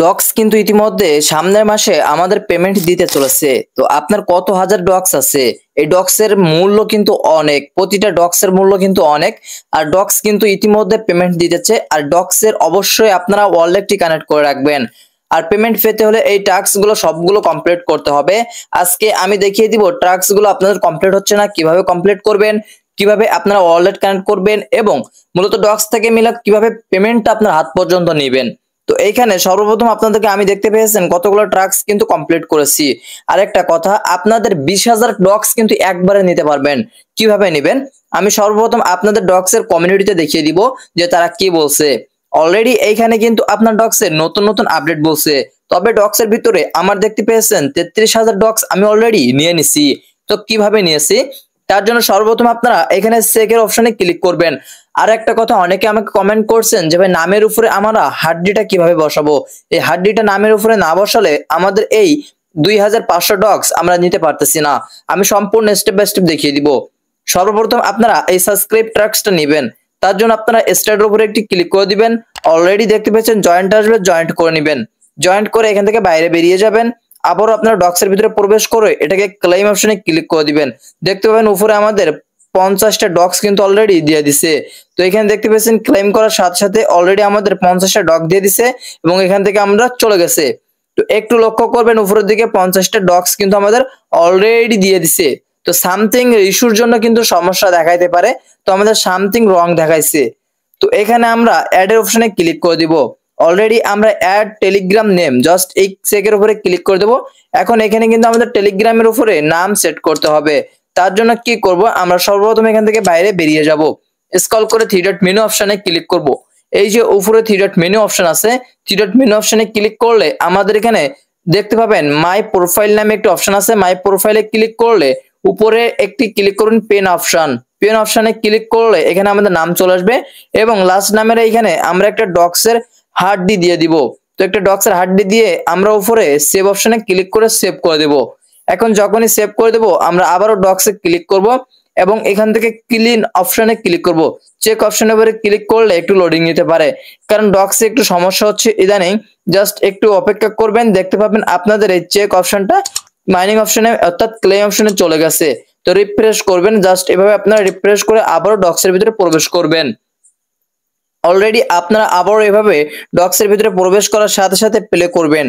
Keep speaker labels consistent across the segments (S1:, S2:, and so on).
S1: docs কিন্তু ইতিমধ্যে সামনের মাসে আমাদের পেমেন্ট দিতে চলেছে তো আপনার কত হাজার ডক্স আছে এই ডক্সের মূল্য কিন্তু অনেক প্রতিটা ডক্সের মূল্য কিন্তু অনেক আর ডক্স কিন্তু ইতিমধ্যে পেমেন্ট দিতেছে আর ডক্সের অবশ্যই আপনারা ওয়ালেটটি কানেক্ট করে রাখবেন আর পেমেন্ট পেতে হলে এই টাস্কগুলো সবগুলো কমপ্লিট করতে হবে আজকে আমি দেখিয়ে দিব টাস্কগুলো আপনাদের কমপ্লিট হচ্ছে না কিভাবে কমপ্লিট করবেন কিভাবে আপনারা ওয়ালেট কানেক্ট করবেন এবং মূলত ডক্স থেকে মিলা কিভাবে পেমেন্টটা আপনার হাত পর্যন্ত নেবেন তো এইখানে সর্বপ্রথম আপনাদেরকে আমি দেখতে পেয়েছেন কতগুলো ট্রাক্স কিন্তু কমপ্লিট করেছি আরেকটা কথা আপনাদের বিশ হাজার ডক্স কিন্তু একবারে নিতে পারবেন কিভাবে নেবেন আমি সর্বপ্রথম আপনাদের ডক্স এর কমিউনিটিতে দেখিয়ে দিব যে তারা কি বলছে অলরেডি এইখানে কিন্তু আপনার ডক্স এর নতুন নতুন আপডেট বলছে তবে ডক্স এর ভিতরে আমার দেখতে পেয়েছেন তেত্রিশ হাজার ডক্স আমি অলরেডি নিয়ে নিছি তো কিভাবে নিয়েছি তার জন্য সর্বপ্রথম আপনারা এখানে সেকের অপশনে ক্লিক করবেন আর একটা কথা অনেকে আমাকে কমেন্ট করছেন যে ভাই নামের উপরে আমরা হাড্ডিটা কিভাবে বসাবো এই হাড্ডিটা নামের উপরে না বসালে আমাদের এই দুই হাজার পাঁচশো ডক্স আমরা নিতে পারতেছি না আমি সম্পূর্ণ স্টেপ বাই স্টেপ দেখিয়ে দিব সর্বপ্রথম আপনারা এই সাবস্ক্রাইব ট্রাক্সটা নেবেন তার জন্য আপনারা স্টার্টের উপরে একটি ক্লিক করে দিবেন অলরেডি দেখতে পেয়েছেন জয়েন্ট আসবে জয়েন্ট করে নেবেন জয়েন্ট করে এখান থেকে বাইরে বেরিয়ে যাবেন আবারও আপনারা ডক্সের ভিতরে প্রবেশ করে এটাকে ক্লেম অপশনে ক্লিক করে দিবেন দেখতে পাবেন উপরে আমাদের পঞ্চাশটা ডক্স কিন্তু অলরেডি দিয়ে দিছে তো এখানে দেখতে পেয়েছেন ক্লেম করার সাথে সাথে অলরেডি আমাদের পঞ্চাশটা ডক দিয়ে দিছে এবং এখান থেকে আমরা চলে গেছে তো একটু লক্ষ্য করবেন উপরের দিকে পঞ্চাশটা ডক্স কিন্তু আমাদের অলরেডি দিয়ে দিছে তো সামথিং ইস্যুর জন্য কিন্তু সমস্যা দেখাইতে পারে তো আমাদের সামথিং রং দেখাইছে তো এখানে আমরা অ্যাডের অপশনে ক্লিক করে দিব অলরেডি আমরা অ্যাড টেলিগ্রাম নেম জাস্ট এই চেকের উপরে ক্লিক করে দেবো এখন এখানে কিন্তু আমাদের টেলিগ্রামের উপরে নাম সেট করতে হবে তার জন্য কি করব আমরা সর্বপ্রথম এখান থেকে বাইরে বেরিয়ে যাব স্কল করে থ্রি ডট মেনু অপশনে ক্লিক করব এই যে উপরে থ্রি ডট মেনু অপশন আছে থ্রি ডট মেনু অপশনে ক্লিক করলে আমাদের এখানে দেখতে পাবেন মাই প্রোফাইল নামে একটি অপশন আছে মাই প্রোফাইলে ক্লিক করলে উপরে একটি ক্লিক করুন পেন অপশন পেন অপশনে ক্লিক করলে এখানে আমাদের নাম চলে আসবে এবং লাস্ট নামের এখানে আমরা একটা ডক্সের হার্ড দিয়ে দিব তো একটা ডক্সের হার্ড দিয়ে আমরা উপরে সেভ অপশনে ক্লিক করে সেভ করে দেবো এখন যখনই সেভ করে দেবো আমরা আবারও ডক্সে ক্লিক করব এবং এখান থেকে ক্লিন অপশনে ক্লিক করব চেক অপশনের উপরে ক্লিক করলে একটু লোডিং নিতে পারে কারণ ডক্সে একটু সমস্যা হচ্ছে ইদানিং জাস্ট একটু অপেক্ষা করবেন দেখতে পাবেন আপনাদের এই চেক অপশনটা মাইনিং অপশনে অর্থাৎ ক্লেম অপশনে চলে গেছে তো রিফ্রেশ করবেন জাস্ট এভাবে আপনারা রিফ্রেশ করে আবারও ডক্সের ভিতরে প্রবেশ করবেন অলরেডি আপনারা আবারও এভাবে ডক্সের ভিতরে প্রবেশ করার সাথে সাথে প্লে করবেন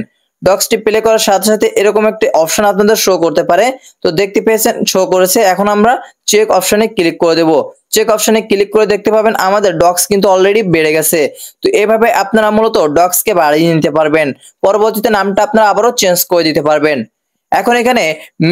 S1: ডক্সটি প্লে করার সাথে সাথে এরকম একটি অপশন আপনাদের শো করতে পারে তো দেখতে পেয়েছেন শো করেছে এখন আমরা চেক অপশনে ক্লিক করে দেব চেক অপশনে ক্লিক করে দেখতে পাবেন আমাদের ডক্স কিন্তু অলরেডি বেড়ে গেছে তো এভাবে আপনারা মূলত ডক্সকে বাড়িয়ে নিতে পারবেন পরবর্তীতে নামটা আপনারা আবারও চেঞ্জ করে দিতে পারবেন এখন এখানে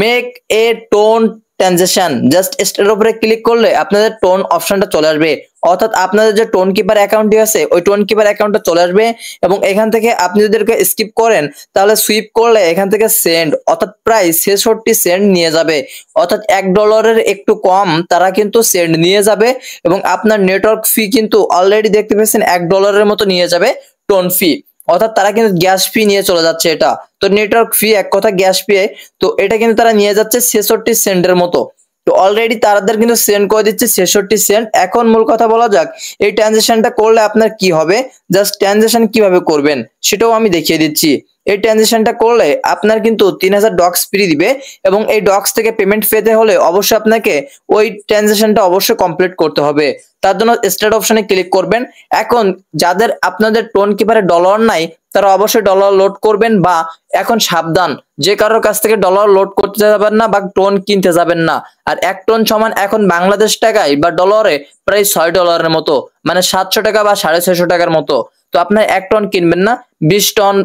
S1: make a tone transaction just star উপরে ক্লিক করলে আপনাদের টোন অপশনটা চলে আসবে অর্থাৎ আপনাদের যে টোন কিপার অ্যাকাউন্টটি আছে ওই টোন কিপার অ্যাকাউন্টটা চলে আসবে এবং এখান থেকে আপনি যদি স্কিপ করেন তাহলে সুইপ করলে এখান থেকে সেন্ড অর্থাৎ প্রায় ছেষট্টি সেন্ট নিয়ে যাবে অর্থাৎ এক ডলারের একটু কম তারা কিন্তু সেন্ড নিয়ে যাবে এবং আপনার নেটওয়ার্ক ফি কিন্তু অলরেডি দেখতে পেয়েছেন এক ডলারের মতো নিয়ে যাবে টোন ফি অর্থাৎ তারা কিন্তু গ্যাস ফি নিয়ে চলে যাচ্ছে এটা তো নেটওয়ার্ক ফি এক কথা গ্যাস ফি তো এটা কিন্তু তারা নিয়ে যাচ্ছে ছেষট্টি সেন্টের মতো তো অলরেডি তারাদের কিন্তু সেন্ড করে দিচ্ছে ছেষট্টি সেন্ট এখন মূল কথা বলা যাক এই ট্রানজেকশনটা করলে আপনার কি হবে জাস্ট ট্রানজেকশন কিভাবে করবেন সেটাও আমি দেখিয়ে দিচ্ছি এই ট্রানজেকশনটা করলে আপনার কিন্তু তিন হাজার ডক্স ফ্রি দিবে এবং এই ডক্স থেকে পেমেন্ট পেতে হলে অবশ্যই আপনাকে ওই ট্রানজেকশনটা অবশ্যই কমপ্লিট করতে হবে তার জন্য স্টার্ট অপশনে ক্লিক করবেন এখন যাদের আপনাদের টোন কিপারে ডলার নাই তারা অবশ্যই ডলার লোড করবেন বা এখন সাবধান যে কারোর কাছ থেকে ডলার লোড করতে যাবেন না বা টোন কিনতে যাবেন না আর এক টন সমান এখন বাংলাদেশ টাকায় বা ডলারে প্রায় ছয় ডলারের মতো মানে সাতশো টাকা বা সাড়ে ছয়শো টাকার মতো তো আপনার এক টন কিনবেন না বিশ টন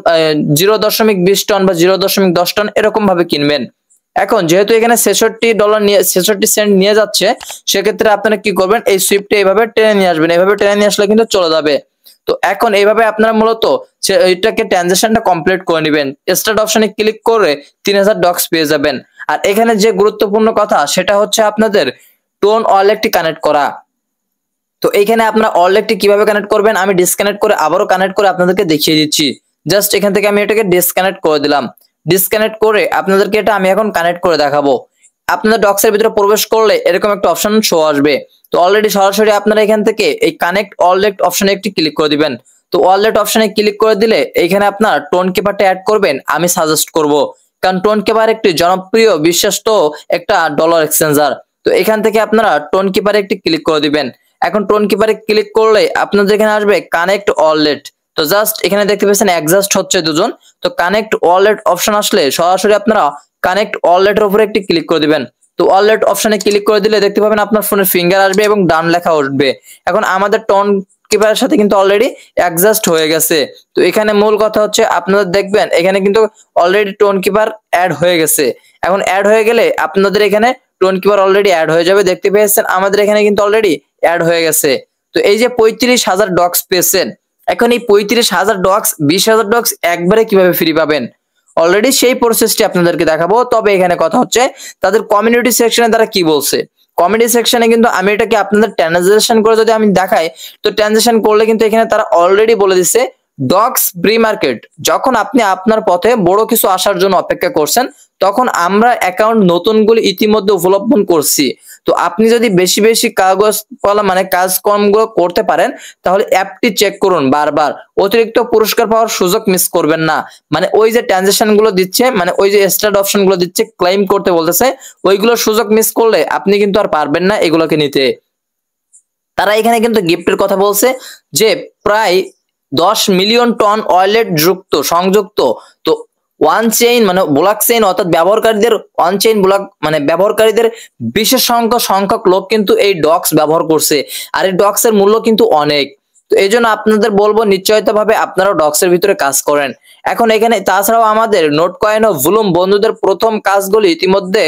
S1: জিরো দশমিক বিশ টন বা জিরো দশমিক দশ টন এরকম ভাবে কিনবেন এখন যেহেতু এখানে ছেষট্টি ডলার নিয়ে ছেষট্টি সেন্ট নিয়ে যাচ্ছে সেক্ষেত্রে আপনারা কি করবেন এই সুইফটে এইভাবে টেনে নিয়ে আসবেন এইভাবে টেনে নিয়ে আসলে কিন্তু চলে যাবে তো এখন এইভাবে আপনারা মূলত এটাকে ট্রানজেকশনটা কমপ্লিট করে নেবেন স্টার্ট অপশনে ক্লিক করে তিন হাজার ডক্স পেয়ে যাবেন আর এখানে যে গুরুত্বপূর্ণ কথা সেটা হচ্ছে আপনাদের টোন অলেকটি কানেক্ট করা তো এখানে আপনারা ওয়ালেটটি কিভাবে কানেক্ট করবেন আমি ডিসকানেক্ট করে আবারও কানেক্ট করে আপনাদেরকে দেখিয়ে দিচ্ছি জাস্ট এখান থেকে আমি এটাকে ডিসকানেক্ট করে দিলাম ডিসকানেক্ট করে আপনাদেরকে এটা আমি এখন কানেক্ট করে দেখাবো আপনাদের ডক্সের ভিতরে প্রবেশ করলে এরকম একটা অপশন শো আসবে তো অলরেডি সরাসরি আপনারা এখান থেকে এই কানেক্ট অলরেট অপশনে একটি ক্লিক করে দিবেন তো ওয়ালেট অপশনে ক্লিক করে দিলে এখানে আপনার টোন কিপারটা অ্যাড করবেন আমি সাজেস্ট করব কারণ টোন কিপার একটি জনপ্রিয় বিশ্বস্ত একটা ডলার এক্সচেঞ্জার তো এখান থেকে আপনারা টোন কিপারে একটি ক্লিক করে দিবেন এখন টোন কিপারে ক্লিক করলে আপনাদের এখানে আসবে কানেক্ট অললেট তো জাস্ট এখানে দেখতে পাচ্ছেন অ্যাডজাস্ট হচ্ছে দুজন তো কানেক্ট অললেট অপশন আসলে সরাসরি আপনারা কানেক্ট অললেটের উপরে একটি ক্লিক করে দিবেন তো ওয়ালেট অপশনে ক্লিক করে দিলে দেখতে পাবেন আপনার ফোনের ফিঙ্গার আসবে এবং ডান লেখা উঠবে এখন আমাদের টন কিপারের সাথে কিন্তু অলরেডি অ্যাডজাস্ট হয়ে গেছে তো এখানে মূল কথা হচ্ছে আপনারা দেখবেন এখানে কিন্তু অলরেডি টোন কিপার অ্যাড হয়ে গেছে এখন অ্যাড হয়ে গেলে আপনাদের এখানে টোন কিপার অলরেডি অ্যাড হয়ে যাবে দেখতে পেয়েছেন আমাদের এখানে কিন্তু অলরেডি অ্যাড হয়ে গেছে তো এই যে পঁয়ত্রিশ হাজার ডক্স পেয়েছেন এখন এই পঁয়ত্রিশ হাজার ডক্স বিশ হাজার ডক্স একবারে কিভাবে ফ্রি পাবেন অলরেডি সেই প্রসেসটি আপনাদেরকে দেখাবো তবে এখানে কথা হচ্ছে তাদের কমিউনিটি সেকশনে তারা কি বলছে কমেডি সেকশনে কিন্তু আমি এটাকে আপনাদের ট্রানজেকশন করে যদি আমি দেখাই তো ট্রানজেকশন করলে কিন্তু এখানে তারা অলরেডি বলে দিচ্ছে ডগস ব্রি মার্কেট যখন আপনি আপনার পথে বড় কিছু আসার জন্য অপেক্ষা করছেন তখন আমরা অ্যাকাউন্ট নতুনগুলি ইতিমধ্যে উপলব্ধন করছি তো আপনি যদি বেশি বেশি কাগজ পালা মানে কাজকর্মগুলো করতে পারেন তাহলে অ্যাপটি চেক করুন বারবার অতিরিক্ত পুরস্কার পাওয়ার সুযোগ মিস করবেন না মানে ওই যে ট্রানজেকশন গুলো দিচ্ছে মানে ওই যে স্টার্ট অপশন গুলো দিচ্ছে ক্লেম করতে বলতেছে ওইগুলো সুযোগ মিস করলে আপনি কিন্তু আর পারবেন না এগুলোকে নিতে তারা এখানে কিন্তু গিফটের কথা বলছে যে প্রায় দশ মিলিয়ন টন ওয়ালেট যুক্ত সংযুক্ত তো ওয়ান চেইন মানে ব্লক চেইন অর্থাৎ ব্যবহারকারীদের ওয়ান চেইন ব্লক মানে ব্যবহারকারীদের বিশেষ সংখ্যক সংখ্যক লোক কিন্তু এই ডক্স ব্যবহার করছে আর এই ডক্স এর মূল্য কিন্তু অনেক তো এই জন্য আপনাদের বলবো নিশ্চয়তা ভাবে আপনারাও ডক্সের ভিতরে কাজ করেন এখন এখানে তাছাড়াও আমাদের নোট কয়েন ও ভুলুম বন্ধুদের প্রথম কাজগুলি ইতিমধ্যে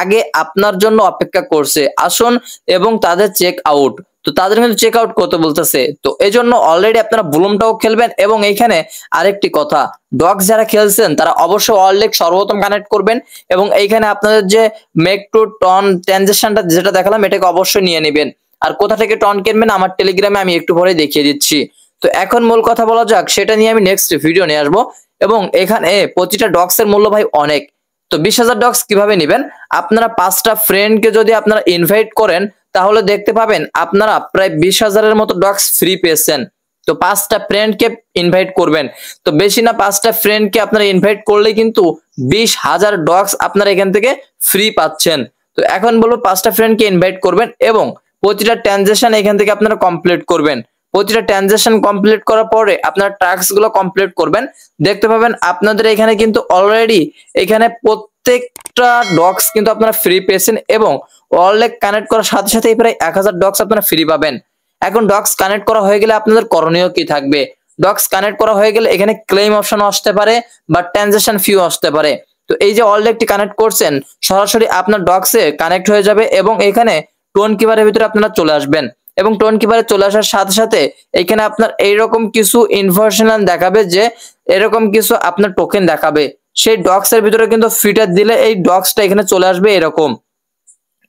S1: আগে আপনার জন্য অপেক্ষা করছে আসুন এবং তাদের চেক আউট তো তাদের কিন্তু চেক আউট করতে বলতেছে তো এই জন্য অলরেডি আপনারা বুলুমটাও খেলবেন এবং এইখানে আরেকটি কথা ডগস যারা খেলছেন তারা অবশ্যই অলরেক সর্বোত্তম কানেক্ট করবেন এবং এইখানে আপনাদের যে মেক টু টন ট্রানজেকশনটা যেটা দেখালাম এটাকে অবশ্যই নিয়ে নেবেন আর কোথা থেকে টন কিনবেন আমার টেলিগ্রামে আমি একটু পরে দেখিয়ে দিচ্ছি তো এখন মূল কথা বলা যাক সেটা নিয়ে আমি নেক্সট ভিডিও নিয়ে আসবো এবং এখানে প্রতিটা এর মূল্য ভাই অনেক তো বিশ হাজার ডক্স কিভাবে নেবেন আপনারা পাঁচটা ফ্রেন্ডকে যদি আপনারা ইনভাইট করেন তাহলে দেখতে পাবেন আপনারা প্রায় বিশ হাজারের মতো ডক্স ফ্রি পেয়েছেন তো পাঁচটা ফ্রেন্ডকে ইনভাইট করবেন তো বেশি না পাঁচটা ফ্রেন্ডকে আপনারা ইনভাইট করলে কিন্তু বিশ হাজার ডক্স আপনারা এখান থেকে ফ্রি পাচ্ছেন তো এখন বলবো পাঁচটা ফ্রেন্ডকে ইনভাইট করবেন এবং প্রতিটা ট্রানজেকশন এখান থেকে আপনারা কমপ্লিট করবেন প্রতিটা ট্রানজেকশন কমপ্লিট করার পরে আপনার টাস্কগুলো কমপ্লিট করবেন দেখতে পাবেন আপনাদের এখানে কিন্তু অলরেডি এখানে প্রত্যেকটা ডক্স কিন্তু আপনারা ফ্রি পেয়েছেন এবং ওয়ারলেক কানেক্ট করার সাথে সাথে প্রায় এক হাজার ডক্স আপনারা ফ্রি পাবেন এখন ডক্স কানেক্ট করা হয়ে গেলে আপনাদের করণীয় কি থাকবে ডক্স কানেক্ট করা হয়ে গেলে এখানে ক্লেম অপশন আসতে পারে বা ট্রানজেকশন ফিউ আসতে পারে তো এই যে অলরেডি কানেক্ট করছেন সরাসরি আপনার ডক্সে কানেক্ট হয়ে যাবে এবং এখানে টোন কিপারের ভিতরে আপনারা চলে আসবেন এবং টোন কিপারে চলে আসার সাথে সাথে এখানে আপনার এইরকম কিছু ইনফরমেশন দেখাবে যে এরকম কিছু আপনার টোকেন দেখাবে সেই ডক্স এর ভিতরে কিন্তু ফিটার দিলে এই ডক্সটা এখানে চলে আসবে এরকম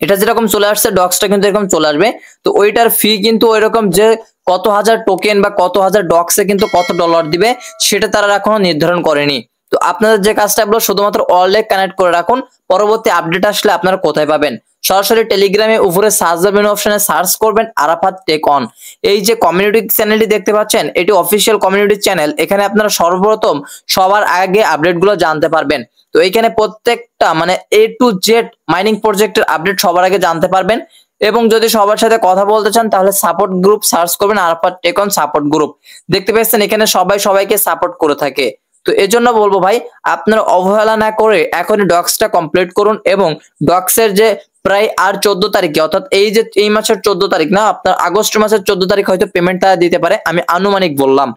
S1: এটা যেরকম চলে আসছে ডক্সটা কিন্তু এরকম চলে আসবে তো ওইটার ফি কিন্তু ওইরকম যে কত হাজার টোকেন বা কত হাজার ডক্সে কিন্তু কত ডলার দিবে সেটা তারা এখনো নির্ধারণ করেনি তো আপনাদের যে কাজটা হলো শুধুমাত্র অল কানেক্ট করে রাখুন পরবর্তী আপডেট আসলে আপনারা কোথায় পাবেন সরাসরি টেলিগ্রামে উপরে সার্চ বাটন অপশনে সার্চ করবেন আরাফাত টেক অন এই যে কমিউনিটি চ্যানেলটি দেখতে পাচ্ছেন এটি অফিসিয়াল কমিউনিটি চ্যানেল এখানে আপনারা সর্বপ্রথম সবার আগে আপডেটগুলো জানতে পারবেন তো এখানে প্রত্যেকটা মানে এ টু জেড মাইনিং প্রজেক্টের আপডেট সবার আগে জানতে পারবেন এবং যদি সবার সাথে কথা বলতে চান তাহলে সাপোর্ট গ্রুপ সার্চ করবেন Arafat tech on support group দেখতে পাচ্ছেন এখানে সবাই সবাইকে সাপোর্ট করে থাকে তো এজন্য বলবো ভাই আপনারা অবহেলা না করে এখনই ডক্সটা কমপ্লিট করুন এবং ডক্সের যে প্রায় আর চোদ্দ তারিখে অর্থাৎ এই যে এই মাসের চোদ্দ তারিখ না আপনার আগস্ট মাসের চোদ্দ তারিখ হয়তো পেমেন্ট দিতে পারে আমি আনুমানিক বললাম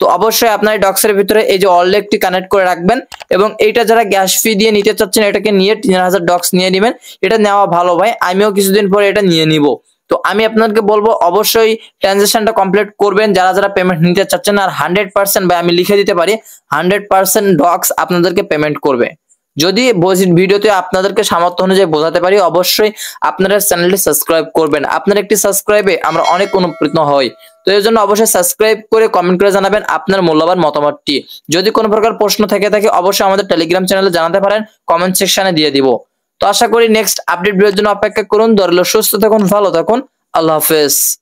S1: তো অবশ্যই আপনার ডক্সের ভিতরে এই যে অললেকটি কানেক্ট করে রাখবেন এবং এটা যারা গ্যাস ফি দিয়ে নিতে চাচ্ছেন এটাকে নিয়ে তিন হাজার ডক্স নিয়ে নেবেন এটা নেওয়া ভালো ভাই আমিও কিছুদিন পরে এটা নিয়ে নিব তো আমি আপনাদেরকে বলবো অবশ্যই ট্রানজেকশনটা কমপ্লিট করবেন যারা যারা পেমেন্ট নিতে চাচ্ছেন আর হান্ড্রেড পার্সেন্ট বা আমি লিখে দিতে পারি হান্ড্রেড পার্সেন্ট ডক্স আপনাদেরকে পেমেন্ট করবে যদি ভিডিওতে আপনাদেরকে সামর্থ্য অনুযায়ী বোঝাতে পারি অবশ্যই আপনারা চ্যানেলটি সাবস্ক্রাইব করবেন আপনার একটি সাবস্ক্রাইবে আমরা অনেক অনুপ্রেরিত হই তো এর জন্য অবশ্যই সাবস্ক্রাইব করে কমেন্ট করে জানাবেন আপনার মূল্যবান মতামতটি যদি কোনো প্রকার প্রশ্ন থেকে থাকে অবশ্যই আমাদের টেলিগ্রাম চ্যানেলে জানাতে পারেন কমেন্ট সেকশনে দিয়ে দিব তো আশা করি নেক্সট আপডেট ভিডিওর জন্য অপেক্ষা করুন ধরলো সুস্থ থাকুন ভালো থাকুন আল্লাহ হাফেজ